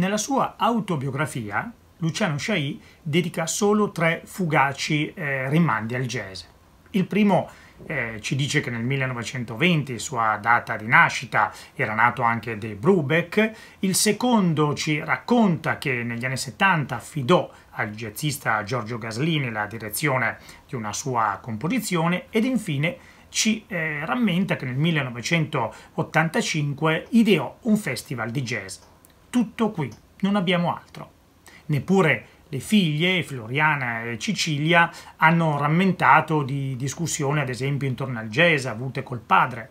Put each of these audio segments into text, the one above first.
Nella sua autobiografia, Luciano Sciai dedica solo tre fugaci eh, rimandi al jazz. Il primo eh, ci dice che nel 1920, sua data di nascita, era nato anche De Brubeck. Il secondo ci racconta che negli anni 70 affidò al jazzista Giorgio Gaslini la direzione di una sua composizione ed infine ci eh, rammenta che nel 1985 ideò un festival di jazz tutto qui, non abbiamo altro. Neppure le figlie, Floriana e Cecilia, hanno rammentato di discussioni, ad esempio, intorno al jazz avute col padre.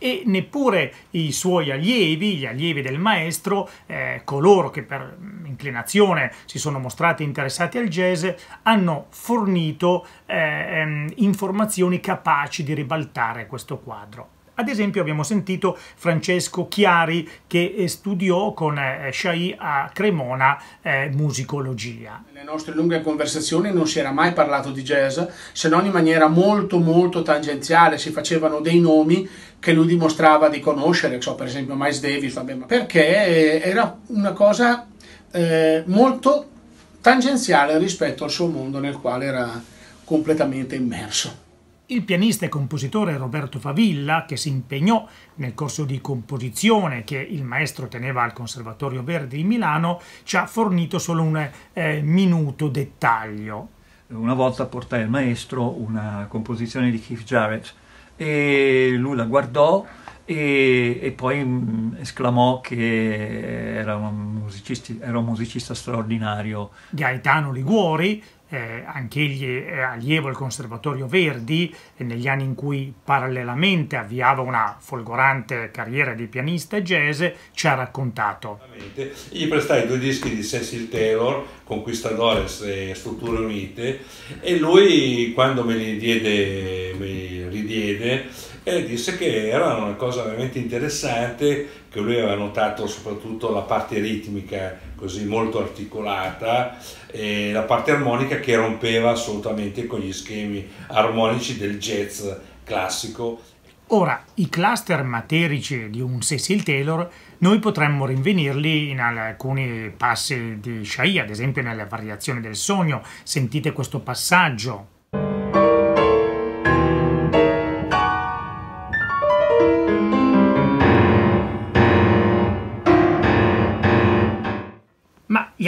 E neppure i suoi allievi, gli allievi del maestro, eh, coloro che per inclinazione si sono mostrati interessati al jazz, hanno fornito eh, ehm, informazioni capaci di ribaltare questo quadro. Ad esempio abbiamo sentito Francesco Chiari che eh, studiò con Shai eh, a Cremona eh, musicologia. Nelle nostre lunghe conversazioni non si era mai parlato di jazz, se non in maniera molto molto tangenziale, si facevano dei nomi che lui dimostrava di conoscere, so, per esempio Miles Davis, vabbè, perché eh, era una cosa eh, molto tangenziale rispetto al suo mondo nel quale era completamente immerso. Il pianista e compositore Roberto Favilla, che si impegnò nel corso di composizione che il maestro teneva al Conservatorio Verdi di Milano, ci ha fornito solo un eh, minuto dettaglio. Una volta portai al maestro una composizione di Keith Jarrett e lui la guardò e, e poi mm, esclamò che era un, era un musicista straordinario. Gaetano Liguori eh, anch'egli è allievo al Conservatorio Verdi, e negli anni in cui parallelamente avviava una folgorante carriera di pianista jazz, ci ha raccontato. Gli prestai due dischi di Cecil Taylor, Conquistadores e Strutture Unite, e lui quando me li diede, me li ridiede, e disse che era una cosa veramente interessante, che lui aveva notato soprattutto la parte ritmica così molto articolata e la parte armonica che rompeva assolutamente con gli schemi armonici del jazz classico. Ora, i cluster materici di un Cecil Taylor noi potremmo rinvenirli in alcuni passi di Shai, ad esempio nella variazione del sogno. Sentite questo passaggio.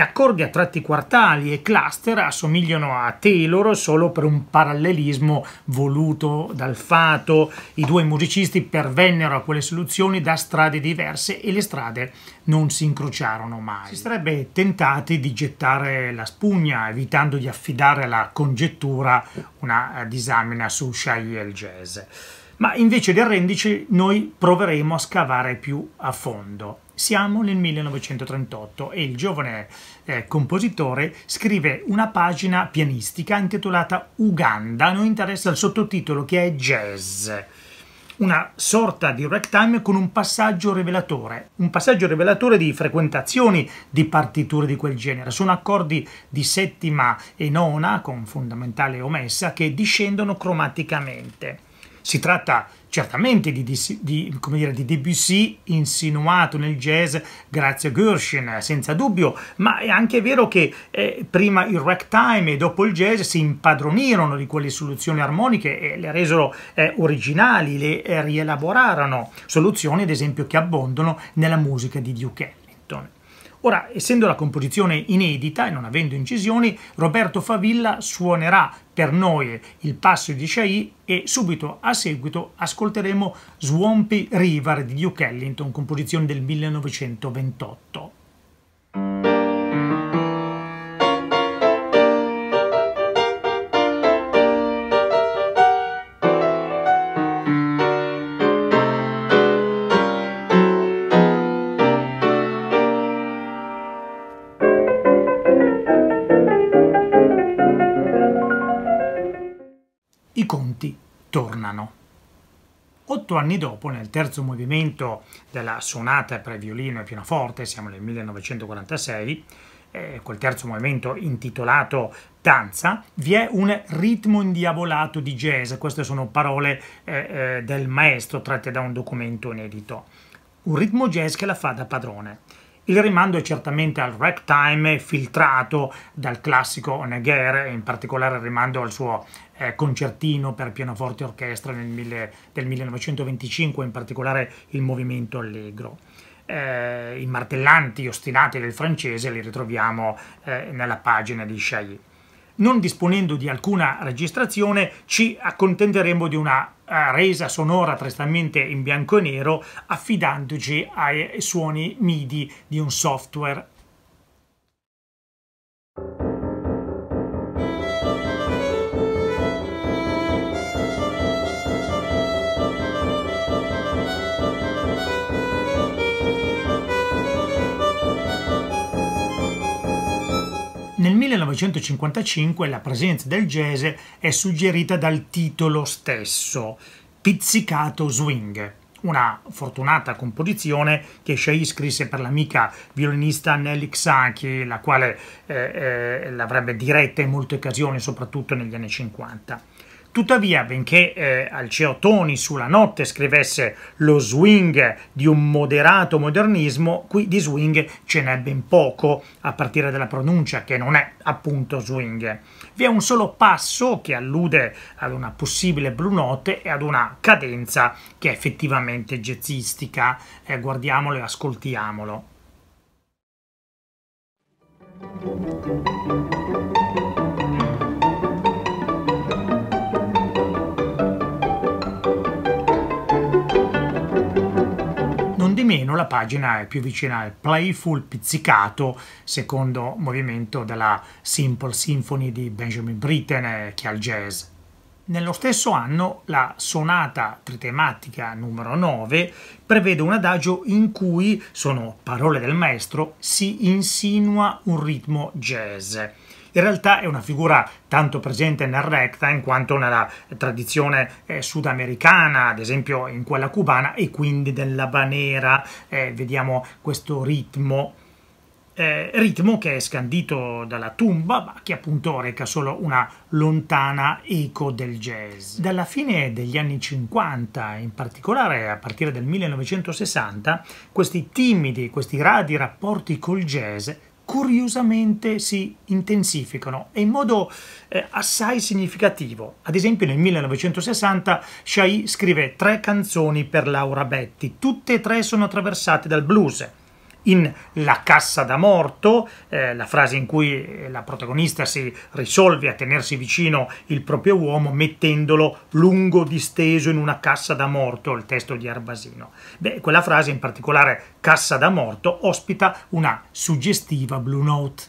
accordi a tratti quartali e cluster assomigliano a Taylor solo per un parallelismo voluto dal fato. I due musicisti pervennero a quelle soluzioni da strade diverse e le strade non si incrociarono mai. Si sarebbe tentati di gettare la spugna, evitando di affidare alla congettura una eh, disamina su Shai el Jazz ma invece di arrendici noi proveremo a scavare più a fondo. Siamo nel 1938 e il giovane eh, compositore scrive una pagina pianistica intitolata Uganda, non interessa il sottotitolo che è Jazz una sorta di ragtime con un passaggio rivelatore, un passaggio rivelatore di frequentazioni di partiture di quel genere. Sono accordi di settima e nona, con fondamentale omessa, che discendono cromaticamente. Si tratta certamente di, di, dire, di, Debussy insinuato nel jazz grazie a Gershwin, senza dubbio, ma è anche vero che eh, prima il ragtime e dopo il jazz si impadronirono di quelle soluzioni armoniche e le resero eh, originali, le eh, rielaborarono, soluzioni ad esempio che abbondano nella musica di Duke Ellington. Ora, essendo la composizione inedita e non avendo incisioni, Roberto Favilla suonerà per noi il passo di Shai e subito a seguito ascolteremo Swampy River di Duke Ellington, composizione del 1928. otto anni dopo, nel terzo movimento della sonata per violino e pianoforte, siamo nel 1946, eh, col terzo movimento intitolato Danza, vi è un ritmo indiavolato di jazz, queste sono parole eh, eh, del maestro tratte da un documento inedito, un ritmo jazz che la fa da padrone. Il rimando è certamente al ragtime filtrato dal classico Oneguer, in particolare il rimando al suo eh, concertino per pianoforte e orchestra nel mille, del 1925, in particolare il movimento allegro. Eh, I martellanti ostinati del francese li ritroviamo eh, nella pagina di Chailly non disponendo di alcuna registrazione ci accontenteremo di una eh, resa sonora prestamente in bianco e nero affidandoci ai suoni MIDI di un software. 1955 la presenza del jazz è suggerita dal titolo stesso, Pizzicato Swing, una fortunata composizione che Shai scrisse per l'amica violinista Nelly Xanchi, la quale eh, eh, l'avrebbe diretta in molte occasioni, soprattutto negli anni 50. Tuttavia, benché eh, Alceo Toni sulla notte scrivesse lo swing di un moderato modernismo, qui di swing ce n'è ben poco, a partire dalla pronuncia, che non è appunto swing. Vi è un solo passo che allude ad una possibile blu note e ad una cadenza che è effettivamente jazzistica. Eh, guardiamolo e ascoltiamolo. meno la pagina è più vicina al playful pizzicato, secondo movimento della Simple Symphony di Benjamin Britten, eh, che al jazz. Nello stesso anno la sonata tritematica numero 9 prevede un adagio in cui, sono parole del maestro, si insinua un ritmo jazz. In realtà è una figura tanto presente nel recta in quanto nella tradizione eh, sudamericana, ad esempio in quella cubana e quindi nella banera eh, vediamo questo ritmo eh, ritmo che è scandito dalla tumba, ma che appunto reca solo una lontana eco del jazz. Dalla fine degli anni 50, in particolare a partire dal 1960, questi timidi, questi radi rapporti col jazz curiosamente si intensificano e in modo eh, assai significativo. Ad esempio nel 1960 Shai scrive tre canzoni per Laura Betty, tutte e tre sono attraversate dal blues in La cassa da morto, eh, la frase in cui la protagonista si risolve a tenersi vicino il proprio uomo mettendolo lungo disteso in una cassa da morto, il testo di Arbasino. Beh, quella frase in particolare cassa da morto ospita una suggestiva blue note.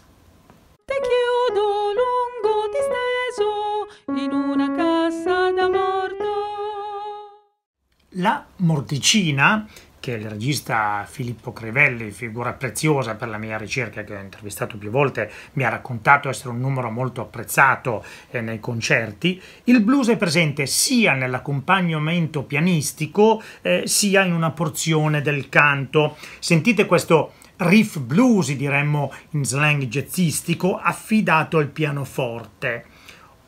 Te chiudo lungo disteso in una cassa da morto. La morticina che il regista Filippo Crivelli, figura preziosa per la mia ricerca che ho intervistato più volte, mi ha raccontato essere un numero molto apprezzato eh, nei concerti. Il blues è presente sia nell'accompagnamento pianistico eh, sia in una porzione del canto. Sentite questo riff blues, diremmo in slang jazzistico, affidato al pianoforte.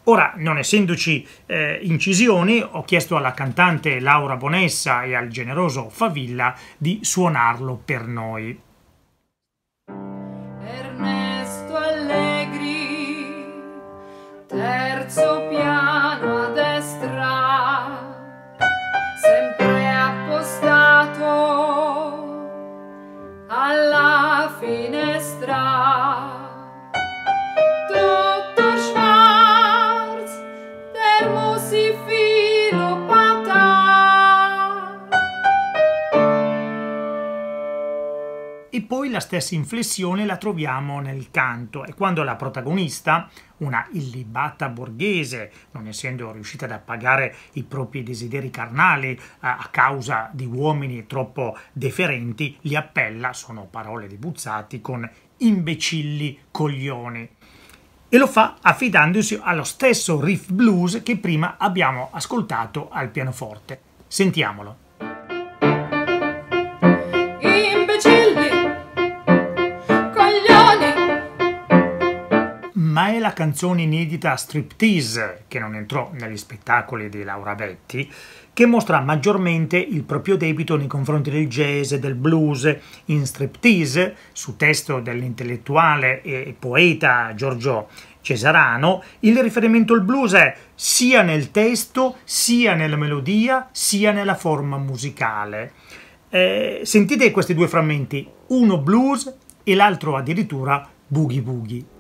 Ora, non essendoci eh, incisioni, ho chiesto alla cantante Laura Bonessa e al generoso Favilla di suonarlo per noi. Ernesto Allegri, terzo piano a destra, sempre appostato alla finestra. poi la stessa inflessione la troviamo nel canto e quando la protagonista, una illibata borghese, non essendo riuscita ad appagare i propri desideri carnali eh, a causa di uomini troppo deferenti, li appella, sono parole di Buzzati, con imbecilli coglioni e lo fa affidandosi allo stesso riff blues che prima abbiamo ascoltato al pianoforte. Sentiamolo. ma è la canzone inedita Striptease, che non entrò negli spettacoli di Laura Betti, che mostra maggiormente il proprio debito nei confronti del jazz e del blues in Striptease, su testo dell'intellettuale e poeta Giorgio Cesarano, il riferimento al blues è sia nel testo, sia nella melodia, sia nella forma musicale. Eh, sentite questi due frammenti, uno blues e l'altro addirittura boogie boogie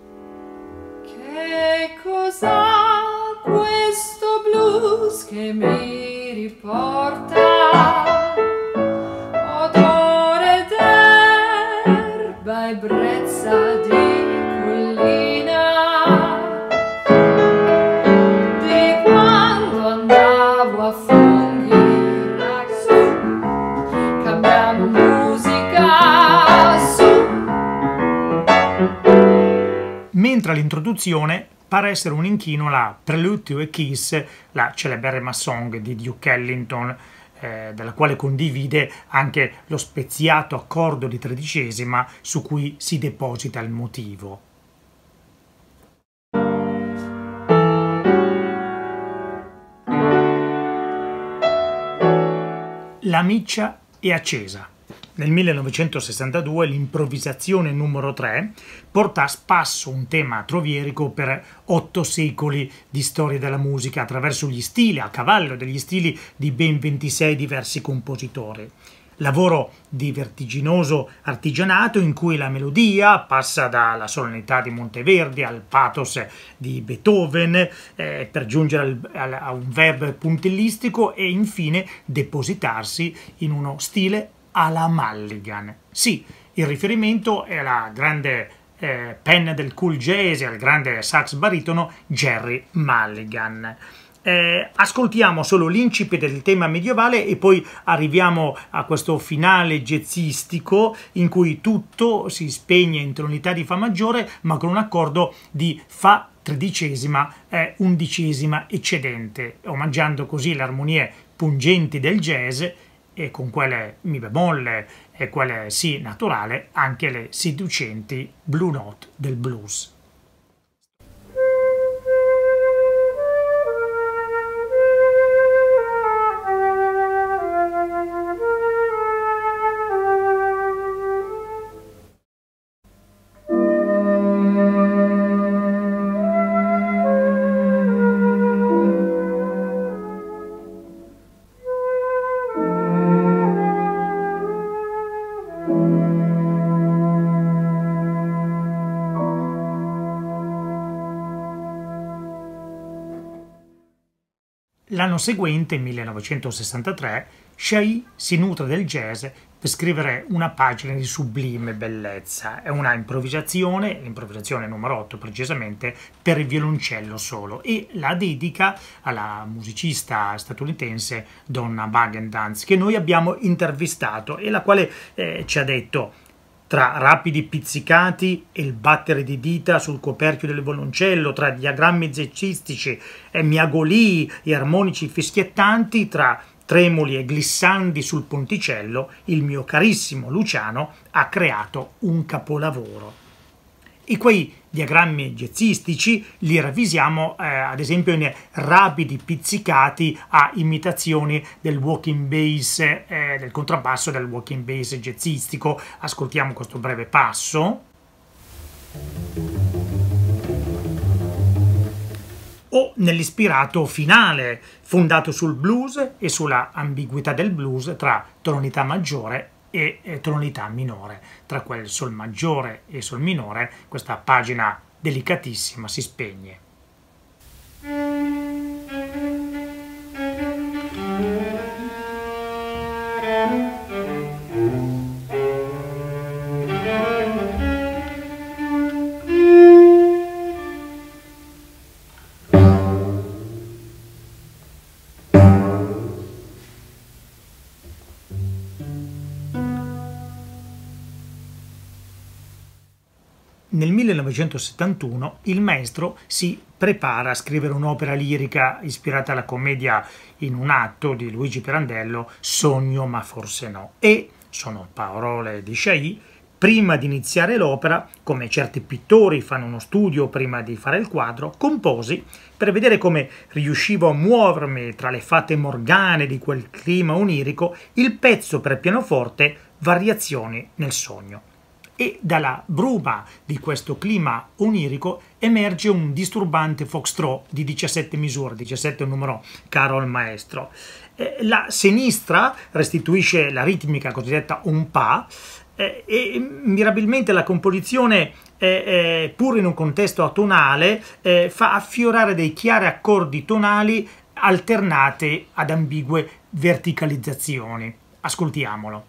che cos'ha questo blues che mi riporta odore d'erba e brezza di collina di quando andavo a fare oltre pare essere un inchino alla Prelude to a Kiss, la celeberrima song di Duke Ellington, eh, della quale condivide anche lo speziato accordo di tredicesima su cui si deposita il motivo. La miccia è accesa. Nel 1962 l'improvvisazione numero 3 porta a spasso un tema trovierico per otto secoli di storia della musica attraverso gli stili, a cavallo degli stili di ben 26 diversi compositori lavoro di vertiginoso artigianato in cui la melodia passa dalla solennità di Monteverdi al pathos di Beethoven eh, per giungere al, al, a un verb puntillistico e infine depositarsi in uno stile alla Mulligan. Sì, il riferimento è alla grande eh, penna del cool jazz, al grande sax baritono Jerry Mulligan. Eh, ascoltiamo solo l'incipe del tema medievale e poi arriviamo a questo finale jazzistico in cui tutto si spegne in tonalità di Fa maggiore ma con un accordo di Fa tredicesima, eh, undicesima eccedente, omaggiando così le armonie pungenti del jazz e con quelle mi bemolle e quelle si naturale anche le seducenti blue note del blues. L'anno seguente, 1963, Shai si nutre del jazz per scrivere una pagina di sublime bellezza. È una improvvisazione, l'improvvisazione numero 8 precisamente, per il violoncello solo e la dedica alla musicista statunitense Donna Wagendans che noi abbiamo intervistato e la quale eh, ci ha detto tra rapidi pizzicati e il battere di dita sul coperchio del violoncello, tra diagrammi esercistici e miagolii e armonici fischiettanti, tra tremoli e glissandi sul ponticello, il mio carissimo Luciano ha creato un capolavoro. E quei diagrammi jazzistici li ravvisiamo eh, ad esempio in rapidi pizzicati a imitazioni del walking bass, eh, del contrabbasso del walking bass jazzistico. Ascoltiamo questo breve passo. o nell'ispirato finale, fondato sul blues e sulla ambiguità del blues tra tonalità maggiore e tonalità minore. Tra quel sol maggiore e sol minore questa pagina delicatissima si spegne. 1971 il maestro si prepara a scrivere un'opera lirica ispirata alla commedia in un atto di Luigi Pirandello, Sogno ma forse no. E, sono parole di Chailly, prima di iniziare l'opera, come certi pittori fanno uno studio prima di fare il quadro, composi per vedere come riuscivo a muovermi tra le fate morgane di quel clima onirico il pezzo per pianoforte Variazioni nel sogno e dalla bruma di questo clima onirico emerge un disturbante foxtrot di 17 misure, 17 è un numero caro al maestro. Eh, la sinistra restituisce la ritmica cosiddetta un pa eh, e mirabilmente la composizione eh, pur in un contesto atonale, fa affiorare dei chiari accordi tonali alternate ad ambigue verticalizzazioni. Ascoltiamolo.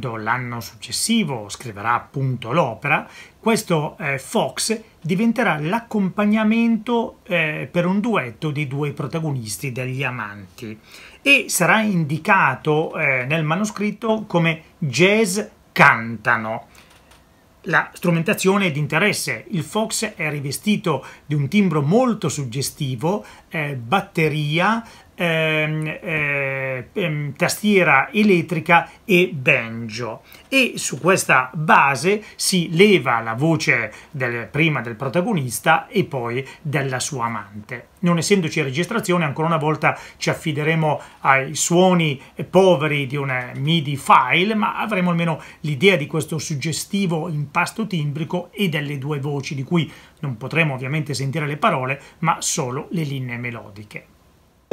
quando l'anno successivo scriverà appunto l'opera, questo eh, Fox diventerà l'accompagnamento eh, per un duetto dei due protagonisti degli amanti e sarà indicato eh, nel manoscritto come jazz cantano. La strumentazione è di interesse, il Fox è rivestito di un timbro molto suggestivo, eh, batteria, Ehm, eh, eh, tastiera elettrica e banjo e su questa base si leva la voce del, prima del protagonista e poi della sua amante. Non essendoci registrazione, ancora una volta ci affideremo ai suoni poveri di un MIDI file, ma avremo almeno l'idea di questo suggestivo impasto timbrico e delle due voci, di cui non potremo ovviamente sentire le parole, ma solo le linee melodiche.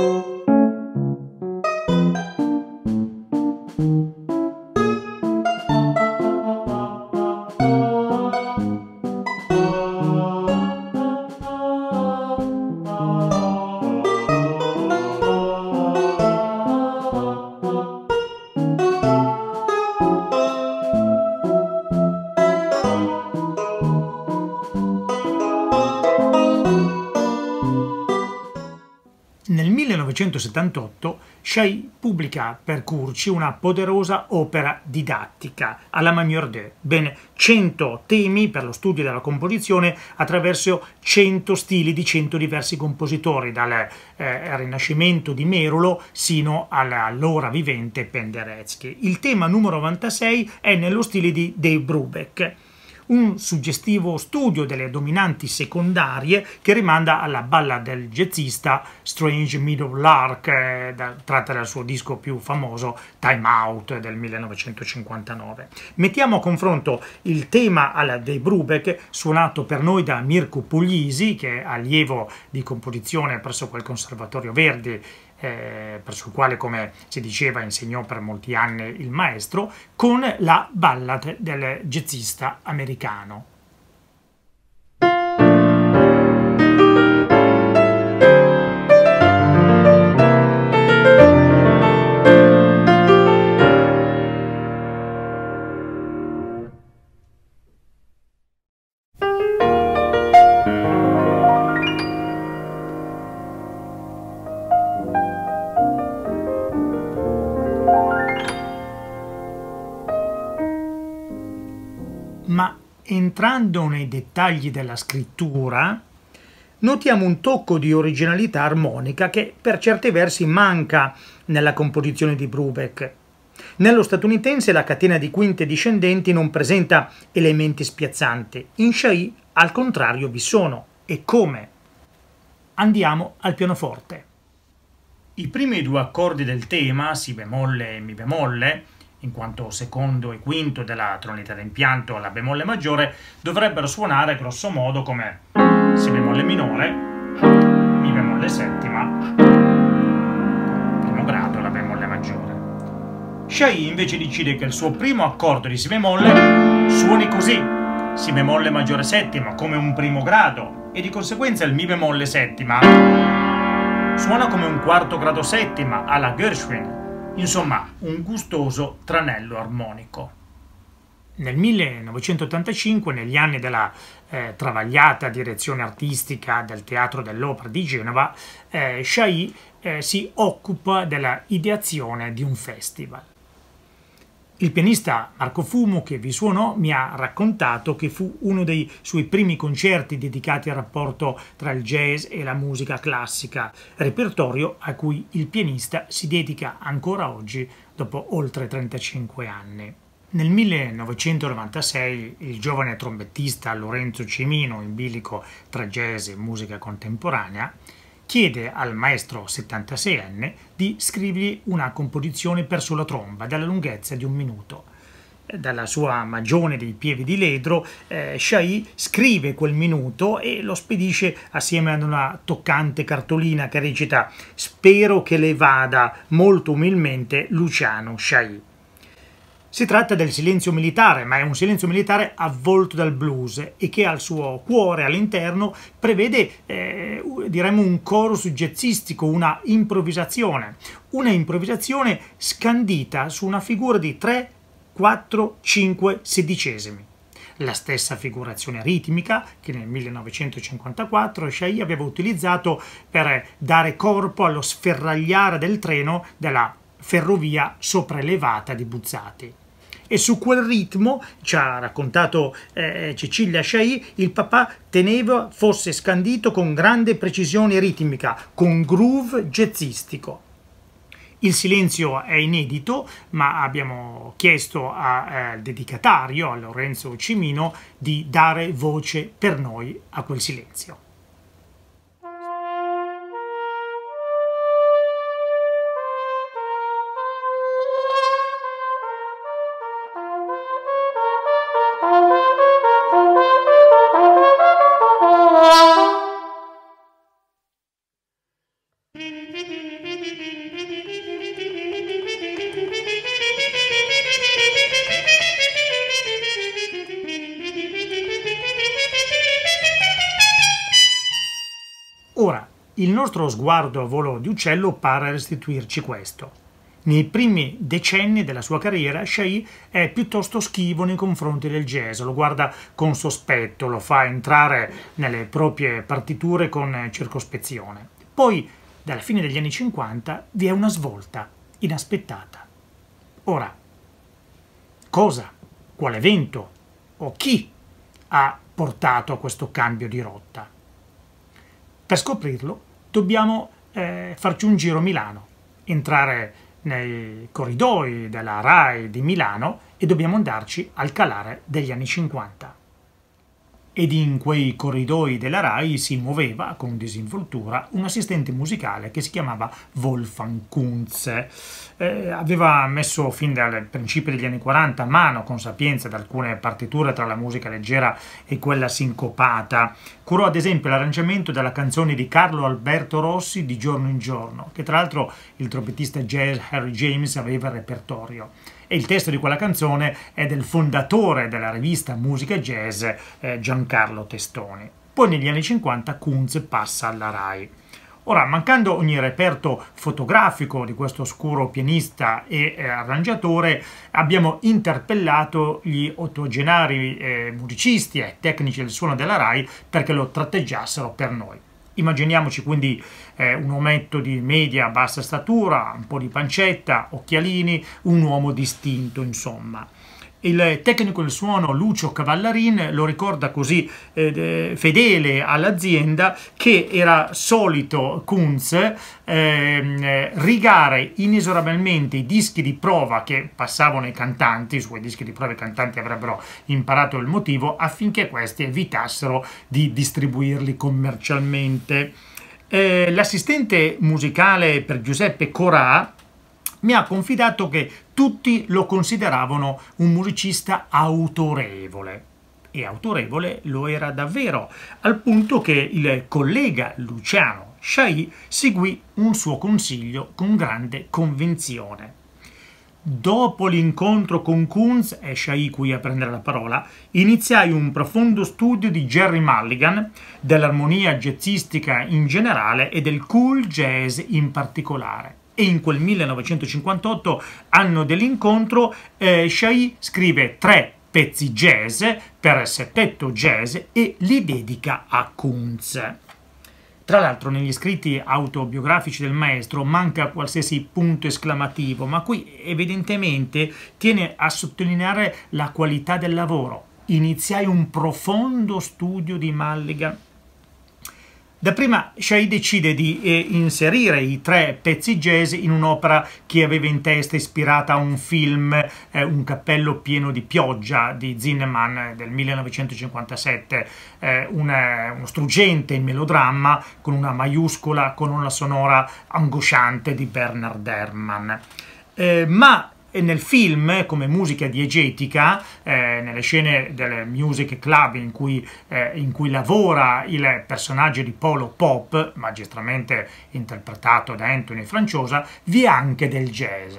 thank you 1978 Chailly pubblica per Curci una poderosa opera didattica, alla Mamiorde, ben 100 temi per lo studio della composizione attraverso 100 stili di 100 diversi compositori, dal eh, Rinascimento di Merulo sino all'allora vivente Penderecki. Il tema numero 96 è nello stile di De Brubeck un suggestivo studio delle dominanti secondarie che rimanda alla balla del jazzista Strange Middle Lark, eh, tratta dal suo disco più famoso Time Out del 1959. Mettiamo a confronto il tema alla dei Brubeck, suonato per noi da Mirko Puglisi, che è allievo di composizione presso quel Conservatorio Verdi eh, il quale, come si diceva, insegnò per molti anni il maestro, con la ballad del jazzista americano entrando nei dettagli della scrittura, notiamo un tocco di originalità armonica che per certi versi manca nella composizione di Brubeck. Nello statunitense la catena di quinte discendenti non presenta elementi spiazzanti, in Shai al contrario vi sono, e come? Andiamo al pianoforte. I primi due accordi del tema, si bemolle e mi bemolle, in quanto secondo e quinto della tonalità d'impianto alla bemolle maggiore, dovrebbero suonare grossomodo come Si bemolle minore, Mi bemolle settima, primo grado alla bemolle maggiore. Shai invece decide che il suo primo accordo di Si bemolle suoni così, Si bemolle maggiore settima, come un primo grado, e di conseguenza il Mi bemolle settima suona come un quarto grado settima alla Gershwin insomma un gustoso tranello armonico. Nel 1985, negli anni della eh, travagliata direzione artistica del Teatro dell'Opera di Genova, eh, Chailly eh, si occupa della ideazione di un festival. Il pianista Marco Fumo, che vi suonò, mi ha raccontato che fu uno dei suoi primi concerti dedicati al rapporto tra il jazz e la musica classica, repertorio a cui il pianista si dedica ancora oggi dopo oltre 35 anni. Nel 1996 il giovane trombettista Lorenzo Cimino, in bilico tra jazz e musica contemporanea, chiede al maestro 76enne di scrivergli una composizione per sola tromba dalla lunghezza di un minuto. Dalla sua magione dei pievi di Ledro, eh, Shai scrive quel minuto e lo spedisce assieme ad una toccante cartolina che recita «Spero che le vada molto umilmente Luciano Shai». Si tratta del silenzio militare, ma è un silenzio militare avvolto dal blues e che al suo cuore, all'interno, prevede, eh, diremmo, un coro jazzistico, una improvvisazione. Una improvvisazione scandita su una figura di 3, 4, 5 sedicesimi. La stessa figurazione ritmica che nel 1954 Shai aveva utilizzato per dare corpo allo sferragliare del treno della ferrovia sopraelevata di Buzzati e su quel ritmo, ci ha raccontato eh, Cecilia Sciai, il papà teneva, fosse scandito con grande precisione ritmica, con groove jazzistico. Il silenzio è inedito, ma abbiamo chiesto eh, al eh, dedicatario, a Lorenzo Cimino, di dare voce per noi a quel silenzio. sguardo a volo di uccello pare restituirci questo. Nei primi decenni della sua carriera, Shai è piuttosto schivo nei confronti del jazz, lo guarda con sospetto, lo fa entrare nelle proprie partiture con circospezione. Poi, dalla fine degli anni 50, vi è una svolta inaspettata. Ora, cosa, quale evento o chi ha portato a questo cambio di rotta? Per scoprirlo dobbiamo eh, farci un giro a Milano, entrare nei corridoi della RAI di Milano e dobbiamo andarci al calare degli anni 50 ed in quei corridoi della RAI si muoveva con disinvoltura un assistente musicale che si chiamava Wolfgang Kunze. Eh, aveva messo fin dal principio degli anni 40 a mano con sapienza ad alcune partiture tra la musica leggera e quella sincopata. Curò ad esempio l'arrangiamento della canzone di Carlo Alberto Rossi di giorno in giorno, che tra l'altro il trombettista jazz Harry James aveva il repertorio e il testo di quella canzone è del fondatore della rivista Musica Jazz eh, Giancarlo Testoni. Poi negli anni 50 Kunz passa alla RAI. Ora, mancando ogni reperto fotografico di questo oscuro pianista e eh, arrangiatore, abbiamo interpellato gli ottogenari eh, musicisti e tecnici del suono della RAI perché lo tratteggiassero per noi. Immaginiamoci quindi eh, un ometto di media bassa statura, un po' di pancetta, occhialini, un uomo distinto, insomma. Il tecnico del suono Lucio Cavallarin lo ricorda così eh, fedele all'azienda che era solito Kunz eh, rigare inesorabilmente i dischi di prova che passavano ai cantanti, i suoi dischi di prova i cantanti avrebbero imparato il motivo affinché questi evitassero di distribuirli commercialmente. Eh, l'assistente musicale per Giuseppe Corà mi ha confidato che tutti lo consideravano un musicista autorevole. E autorevole lo era davvero, al punto che il collega Luciano Sciai seguì un suo consiglio con grande convinzione. Dopo l'incontro con Kunz, è Shai qui a prendere la parola, iniziai un profondo studio di Jerry Mulligan, dell'armonia jazzistica in generale e del cool jazz in particolare e in quel 1958, anno dell'incontro, eh, Shai scrive tre pezzi jazz per settetto jazz e li dedica a Kunz. Tra l'altro negli scritti autobiografici del maestro manca qualsiasi punto esclamativo, ma qui evidentemente tiene a sottolineare la qualità del lavoro. Iniziai un profondo studio di Mulligan Dapprima Shai decide di eh, inserire i tre pezzi jazz in un'opera che aveva in testa ispirata a un film eh, Un cappello pieno di pioggia di Zinnemann del 1957, eh, una, uno struggente melodramma con una maiuscola colonna sonora angosciante di Bernard Herrmann. Eh, ma e nel film, come musica diegetica, eh, nelle scene del music club in cui, eh, in cui, lavora il personaggio di Polo Pop, magistralmente interpretato da Anthony Franciosa, vi è anche del jazz.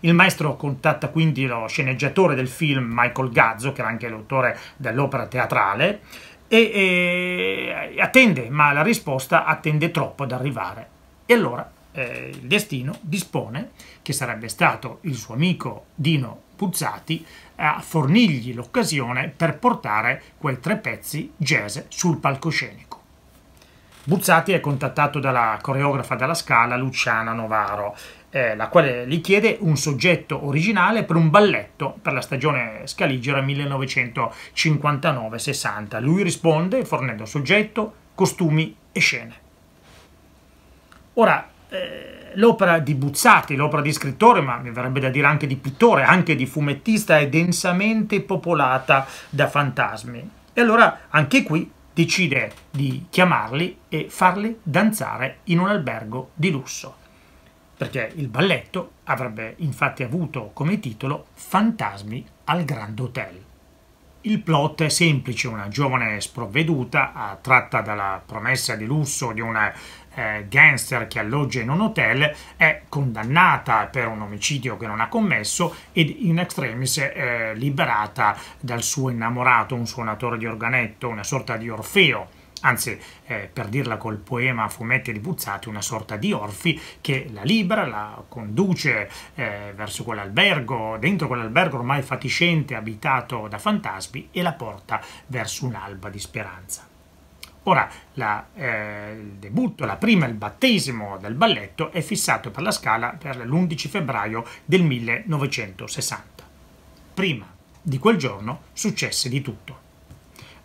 Il maestro contatta quindi lo sceneggiatore del film, Michael Gazzo, che era anche l'autore dell'opera teatrale, e, e attende, ma la risposta attende troppo ad arrivare. E allora eh, il destino dispone che sarebbe stato il suo amico Dino Puzzati a fornirgli l'occasione per portare quei tre pezzi jazz sul palcoscenico. Buzzati è contattato dalla coreografa della Scala Luciana Novaro, eh, la quale gli chiede un soggetto originale per un balletto per la stagione scaligera 1959-60. Lui risponde fornendo soggetto, costumi e scene. Ora, eh, l'opera di Buzzati, l'opera di scrittore, ma mi verrebbe da dire anche di pittore, anche di fumettista, è densamente popolata da fantasmi. E allora anche qui decide di chiamarli e farli danzare in un albergo di lusso, perché il balletto avrebbe infatti avuto come titolo Fantasmi al Grand Hotel. Il plot è semplice, una giovane sprovveduta, attratta dalla promessa di lusso di una eh, gangster che alloggia in un hotel è condannata per un omicidio che non ha commesso ed in extremis eh, liberata dal suo innamorato, un suonatore di organetto, una sorta di Orfeo anzi eh, per dirla col poema Fumetti di Buzzati, una sorta di Orfi che la libera, la conduce eh, verso quell'albergo, dentro quell'albergo ormai fatiscente abitato da fantasmi e la porta verso un'alba di speranza. Ora, la, eh, il debutto, la prima, il battesimo del balletto è fissato per la Scala per l'11 febbraio del 1960. Prima di quel giorno successe di tutto.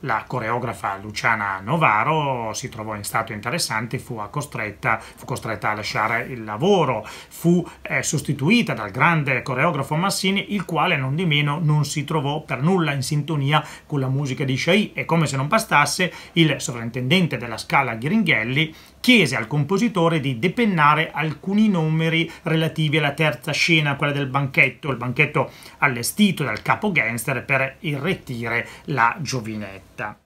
La coreografa Luciana Novaro si trovò in stato interessante, fu costretta, fu costretta a lasciare il lavoro, fu eh, sostituita dal grande coreografo Massini, il quale non di meno non si trovò per nulla in sintonia con la musica di Shai e come se non bastasse il sovrintendente della Scala Ghiringhelli chiese al compositore di depennare alcuni numeri relativi alla terza scena, quella del banchetto, il banchetto allestito dal capo gangster per irretire la giovinetta.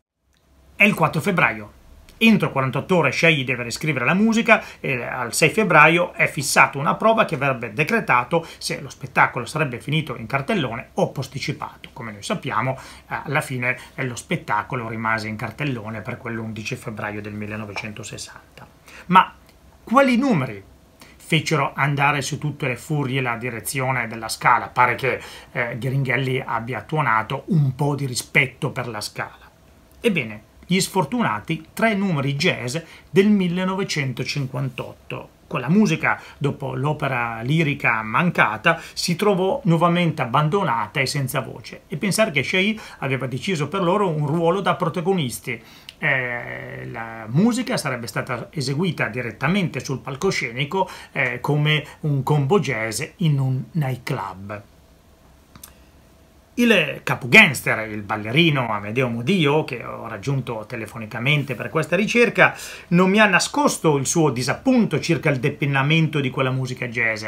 È il 4 febbraio entro 48 ore Shai deve scrivere la musica e al 6 febbraio è fissata una prova che avrebbe decretato se lo spettacolo sarebbe finito in cartellone o posticipato. Come noi sappiamo, eh, alla fine eh, lo spettacolo rimase in cartellone per quell'11 febbraio del 1960. Ma quali numeri fecero andare su tutte le furie la direzione della Scala. Pare che eh, Gringhelli abbia tuonato un po' di rispetto per la Scala. Ebbene, gli sfortunati, tre numeri jazz del 1958. Con la musica, dopo l'opera lirica mancata, si trovò nuovamente abbandonata e senza voce. E pensare che Shai aveva deciso per loro un ruolo da protagonisti. Eh, la musica sarebbe stata eseguita direttamente sul palcoscenico eh, come un combo jazz in un nightclub. Il capo gangster, il ballerino Amedeo Modio, che ho raggiunto telefonicamente per questa ricerca, non mi ha nascosto il suo disappunto circa il depennamento di quella musica jazz,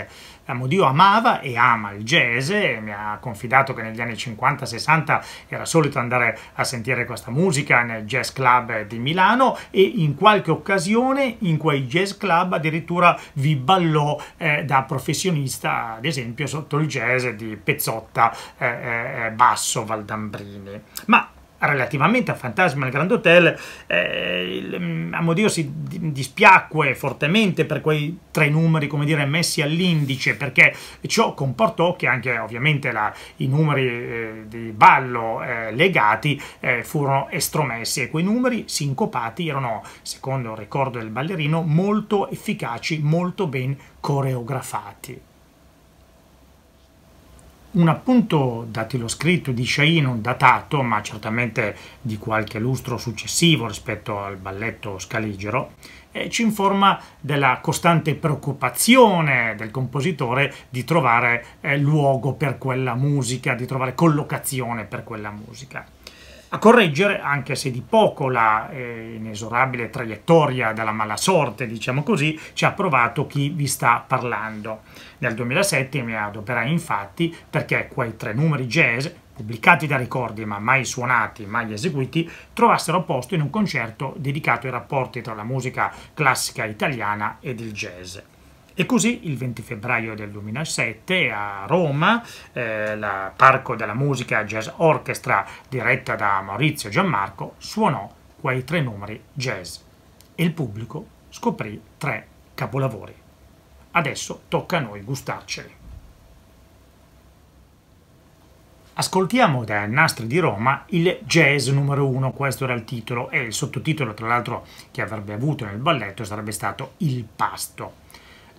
Amodio amava e ama il jazz e mi ha confidato che negli anni 50-60 era solito andare a sentire questa musica nel jazz club di Milano e in qualche occasione in quei jazz club addirittura vi ballò eh, da professionista ad esempio sotto il jazz di Pezzotta eh, eh, eh Basso Valdambrini. Ma relativamente a Fantasma al Grand Hotel, eh, mm, Amodeo si dispiacque fortemente per quei tre numeri, come dire, messi all'indice, perché ciò comportò che anche ovviamente la, i numeri eh, di ballo eh, legati eh, furono estromessi e quei numeri sincopati erano, secondo il ricordo del ballerino, molto efficaci, molto ben coreografati. Un appunto datiloscritto di Chahin, Shaino datato, ma certamente di qualche lustro successivo rispetto al balletto scaligero, eh, ci informa della costante preoccupazione del compositore di trovare eh, luogo per quella musica, di trovare collocazione per quella musica a correggere, anche se di poco, la eh, inesorabile traiettoria della mala sorte, diciamo così, ci ha provato chi vi sta parlando. Nel 2007 mi adoperai infatti perché quei tre numeri jazz pubblicati da ricordi ma mai suonati, mai eseguiti, trovassero posto in un concerto dedicato ai rapporti tra la musica classica italiana ed il jazz. E così il 20 febbraio del 2007 a Roma, eh, la Parco della Musica Jazz Orchestra diretta da Maurizio Gianmarco, suonò quei tre numeri jazz e il pubblico scoprì tre capolavori. Adesso tocca a noi gustarceli. Ascoltiamo da Nastri di Roma il jazz numero uno, questo era il titolo, e il sottotitolo tra l'altro che avrebbe avuto nel balletto sarebbe stato Il pasto.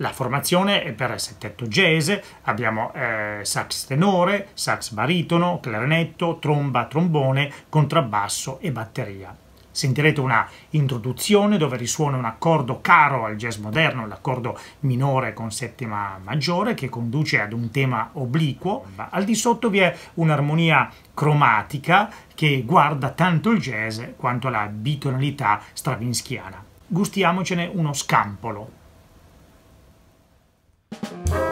La formazione è per settetto jazz, abbiamo eh, sax tenore, sax baritono, clarinetto, tromba, trombone, contrabbasso e batteria. Sentirete una introduzione dove risuona un accordo caro al jazz moderno, l'accordo minore con settima maggiore, che conduce ad un tema obliquo. Al di sotto vi è un'armonia cromatica che guarda tanto il jazz quanto la bitonalità stravinschiana. Gustiamocene uno scampolo. Thank you.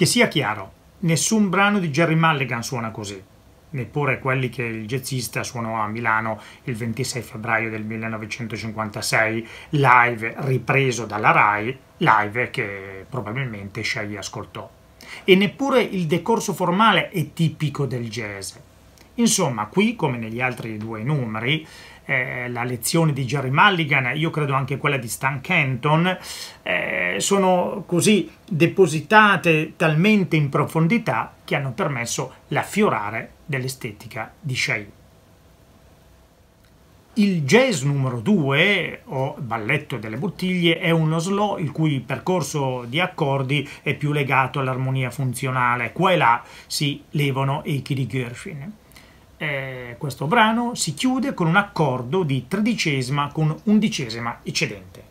Che sia chiaro, nessun brano di Jerry Mulligan suona così, neppure quelli che il jazzista suonò a Milano il 26 febbraio del 1956, live ripreso dalla RAI, live che probabilmente Shai ascoltò. E neppure il decorso formale è tipico del jazz. Insomma, qui, come negli altri due numeri, eh, la lezione di Jerry Mulligan, io credo anche quella di Stan Kenton, eh, sono così depositate talmente in profondità che hanno permesso l'affiorare dell'estetica di Chailly. Il jazz numero 2, o balletto delle bottiglie, è uno slow il cui percorso di accordi è più legato all'armonia funzionale. Qua e là si levano echi di Gershwin eh, questo brano si chiude con un accordo di tredicesima con undicesima eccedente.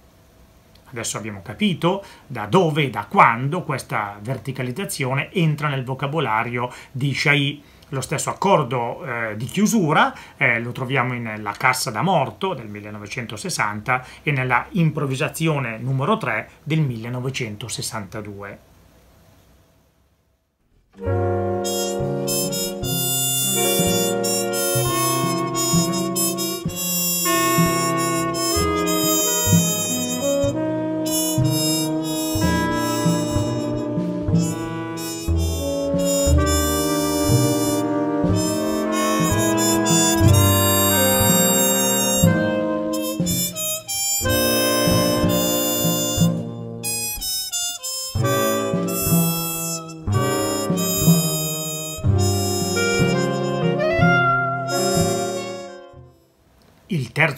Adesso abbiamo capito da dove e da quando questa verticalizzazione entra nel vocabolario di Shai. Lo stesso accordo eh, di chiusura eh, lo troviamo nella Cassa da Morto del 1960 e nella Improvvisazione numero 3 del 1962.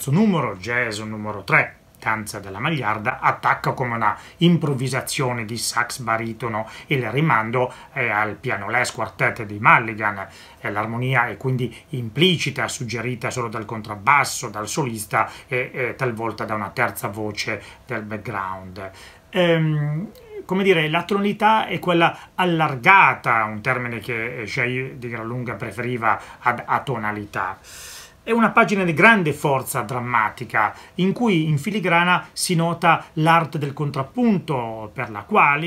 terzo numero, Jason numero 3, Canza della Magliarda, attacca come una improvvisazione di sax baritono e il rimando è eh, al piano les quartet di Mulligan. Eh, l'armonia è quindi implicita, suggerita solo dal contrabbasso, dal solista e eh, talvolta da una terza voce del background. Ehm, come dire, la tonalità è quella allargata, un termine che eh, Shai di gran lunga preferiva ad atonalità. È una pagina di grande forza drammatica, in cui in filigrana si nota l'arte del contrappunto, per la quale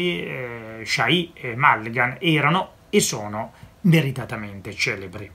eh, Shai e Mulligan erano e sono meritatamente celebri.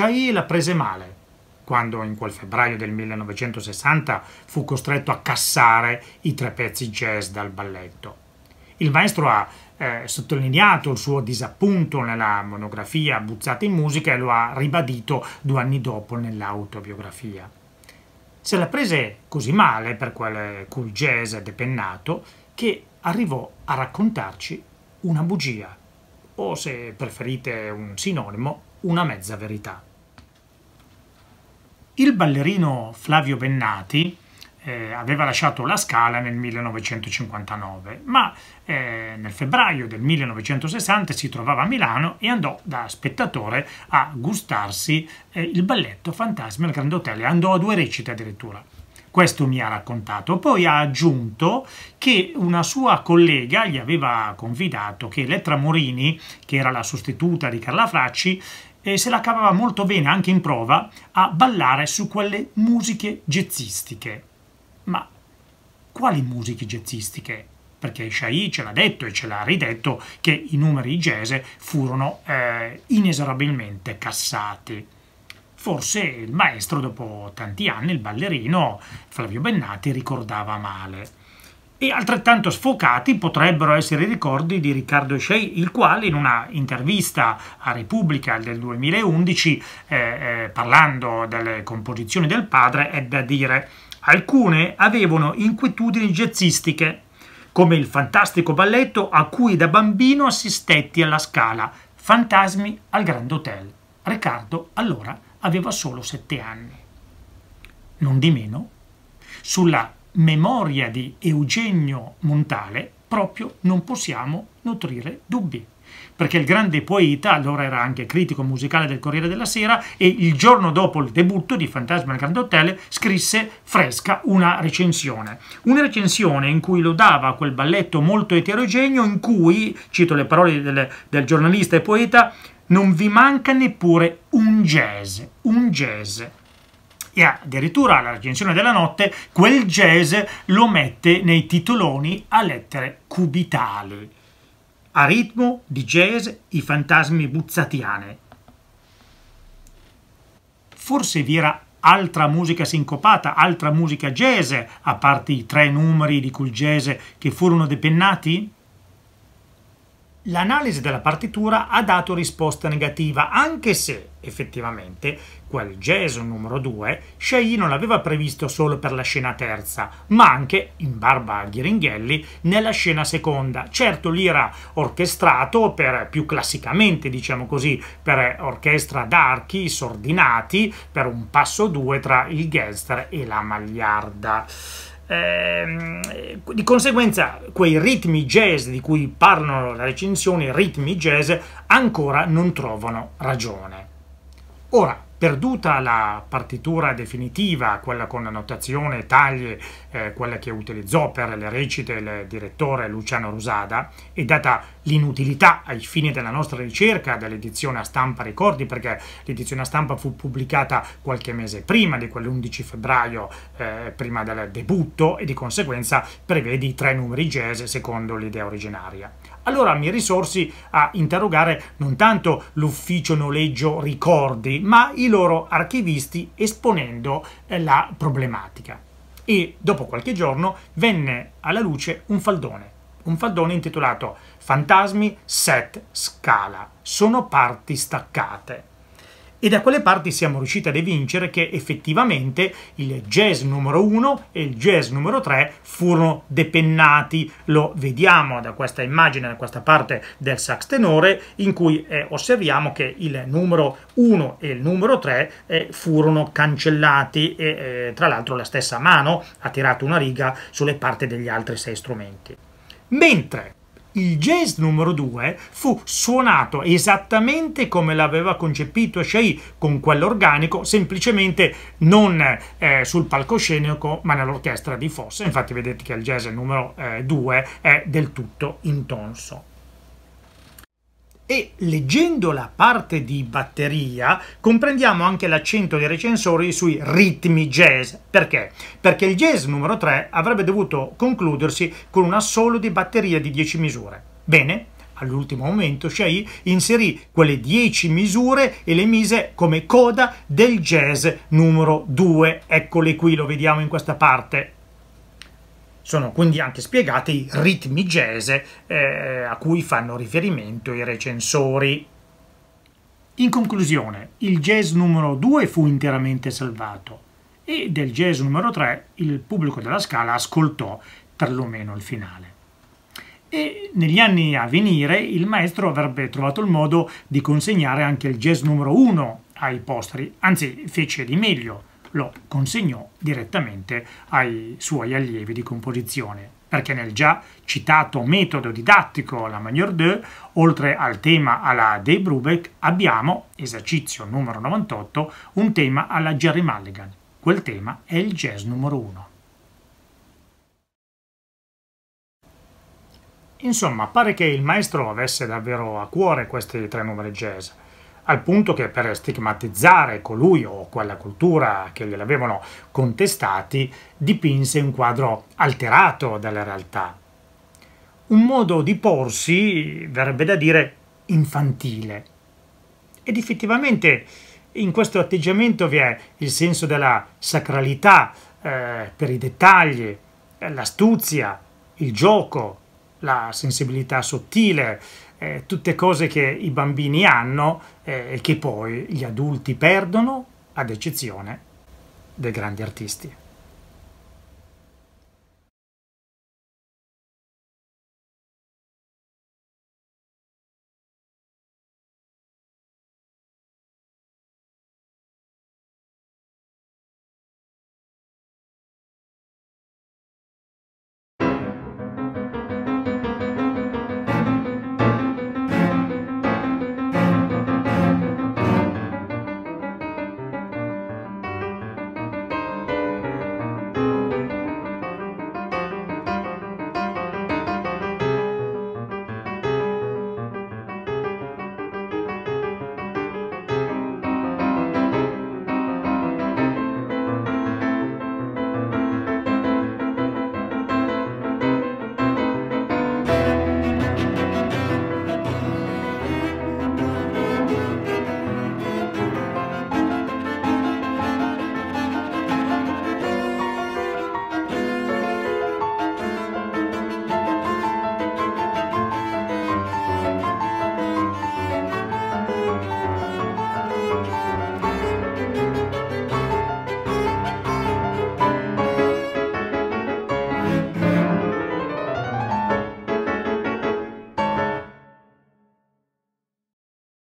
Shahi la prese male quando in quel febbraio del 1960 fu costretto a cassare i tre pezzi jazz dal balletto. Il maestro ha eh, sottolineato il suo disappunto nella monografia Buzzate in musica e lo ha ribadito due anni dopo nell'autobiografia. Se la prese così male per quel cool jazz depennato che arrivò a raccontarci una bugia, o se preferite un sinonimo, una mezza verità. Il ballerino Flavio Bennati eh, aveva lasciato la Scala nel 1959, ma eh, nel febbraio del 1960 si trovava a Milano e andò da spettatore a gustarsi eh, il balletto Fantasma al Grand Hotel andò a due recite addirittura. Questo mi ha raccontato. Poi ha aggiunto che una sua collega gli aveva confidato che Elettra Morini, che era la sostituta di Carla Fracci, e se la cavava molto bene anche in prova a ballare su quelle musiche jazzistiche. Ma quali musiche jazzistiche? Perché Shai ce l'ha detto e ce l'ha ridetto che i numeri jazz furono eh, inesorabilmente cassati. Forse il maestro, dopo tanti anni, il ballerino Flavio Bennati ricordava male e altrettanto sfocati potrebbero essere i ricordi di Riccardo Echei, il quale in una intervista a Repubblica del 2011, eh, eh, parlando delle composizioni del padre, è da dire alcune avevano inquietudini jazzistiche, come il fantastico balletto a cui da bambino assistetti alla Scala, Fantasmi al Grand Hotel. Riccardo allora aveva solo sette anni. Non di meno, sulla memoria di Eugenio Montale proprio non possiamo nutrire dubbi perché il grande poeta, allora era anche critico musicale del Corriere della Sera, e il giorno dopo il debutto di Fantasma al Grand Hotel scrisse fresca una recensione. Una recensione in cui lodava quel balletto molto eterogeneo in cui, cito le parole del, del giornalista e poeta, non vi manca neppure un jazz, un jazz e addirittura alla recensione della notte quel jazz lo mette nei titoloni a lettere cubitali. A ritmo di jazz i fantasmi buzzatiane. Forse vi era altra musica sincopata, altra musica jazz, a parte i tre numeri di quel jazz che furono depennati? L'analisi della partitura ha dato risposta negativa, anche se effettivamente quel Jason numero 2 Shaggy non l'aveva previsto solo per la scena terza, ma anche, in barba a Ghiringhelli, nella scena seconda. Certo lì era orchestrato per, più classicamente, diciamo così, per orchestra d'archi sordinati, per un passo due tra il gangster e la magliarda. Ehm, di conseguenza quei ritmi jazz di cui parlano le recensioni, ritmi jazz, ancora non trovano ragione. Ora, perduta la partitura definitiva, quella con annotazione, taglie, eh, quella che utilizzò per le recite il direttore Luciano Rusada, e data l'inutilità ai fini della nostra ricerca dell'edizione a stampa, ricordi perché l'edizione a stampa fu pubblicata qualche mese prima di quell'11 febbraio, eh, prima del debutto, e di conseguenza prevede i tre numeri jazz secondo l'idea originaria allora mi risorsi a interrogare non tanto l'ufficio noleggio ricordi, ma i loro archivisti esponendo eh, la problematica. E dopo qualche giorno venne alla luce un faldone, un faldone intitolato Fantasmi set scala, sono parti staccate e da quelle parti siamo riusciti ad evincere che effettivamente il jazz numero 1 e il jazz numero 3 furono depennati. Lo vediamo da questa immagine, da questa parte del sax tenore, in cui eh, osserviamo che il numero 1 e il numero 3 eh, furono cancellati e eh, tra l'altro la stessa mano ha tirato una riga sulle parti degli altri sei strumenti. Mentre il jazz numero 2 fu suonato esattamente come l'aveva concepito Shai con quell'organico, semplicemente non eh, sul palcoscenico ma nell'orchestra di Fosse. Infatti vedete che il jazz numero 2 eh, è del tutto intonso e leggendo la parte di batteria comprendiamo anche l'accento dei recensori sui ritmi jazz. Perché? Perché il jazz numero 3 avrebbe dovuto concludersi con un assolo di batteria di 10 misure. Bene, all'ultimo momento Shai inserì quelle 10 misure e le mise come coda del jazz numero 2. Eccole qui, lo vediamo in questa parte. Sono quindi anche spiegati i ritmi jazz eh, a cui fanno riferimento i recensori. In conclusione, il jazz numero 2 fu interamente salvato e del jazz numero 3 il pubblico della Scala ascoltò perlomeno il finale. E negli anni a venire il maestro avrebbe trovato il modo di consegnare anche il jazz numero 1 ai posteri, anzi fece di meglio, lo consegnò direttamente ai suoi allievi di composizione, perché nel già citato metodo didattico La Manier 2, oltre al tema alla De Brubeck, abbiamo, esercizio numero 98, un tema alla Jerry Mulligan. Quel tema è il jazz numero 1. Insomma, pare che il maestro avesse davvero a cuore questi tre numeri jazz al punto che per stigmatizzare colui o quella cultura che gliel'avevano contestati, dipinse un quadro alterato dalla realtà. Un modo di porsi, verrebbe da dire, infantile. Ed effettivamente in questo atteggiamento vi è il senso della sacralità eh, per i dettagli, eh, l'astuzia, il gioco, la sensibilità sottile, eh, tutte cose che i bambini hanno eh, e eh, che poi gli adulti perdono, ad eccezione dei grandi artisti.